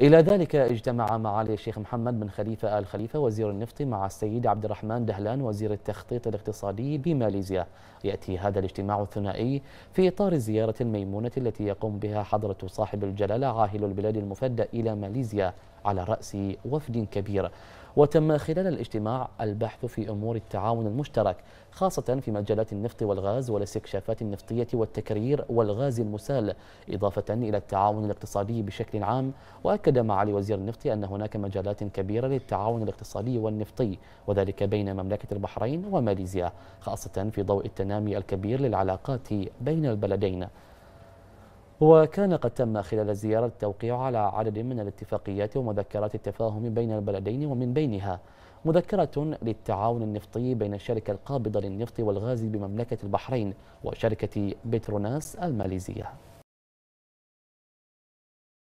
إلى ذلك اجتمع معالي الشيخ محمد بن خليفة آل خليفة وزير النفط مع السيد عبد الرحمن دهلان وزير التخطيط الاقتصادي بماليزيا يأتي هذا الاجتماع الثنائي في إطار الزيارة الميمونة التي يقوم بها حضرة صاحب الجلالة عاهل البلاد المفدى إلى ماليزيا على رأس وفد كبير وتم خلال الاجتماع البحث في أمور التعاون المشترك خاصة في مجالات النفط والغاز والاستكشافات النفطية والتكرير والغاز المسال إضافة إلى التعاون الاقتصادي بشكل عام وأكد معالي وزير النفط أن هناك مجالات كبيرة للتعاون الاقتصادي والنفطي وذلك بين مملكة البحرين وماليزيا خاصة في ضوء التنامي الكبير للعلاقات بين البلدين وكان قد تم خلال الزيارة التوقيع على عدد من الاتفاقيات ومذكرات التفاهم بين البلدين ومن بينها مذكرة للتعاون النفطي بين الشركة القابضة للنفط والغاز بمملكة البحرين وشركة بتروناس الماليزية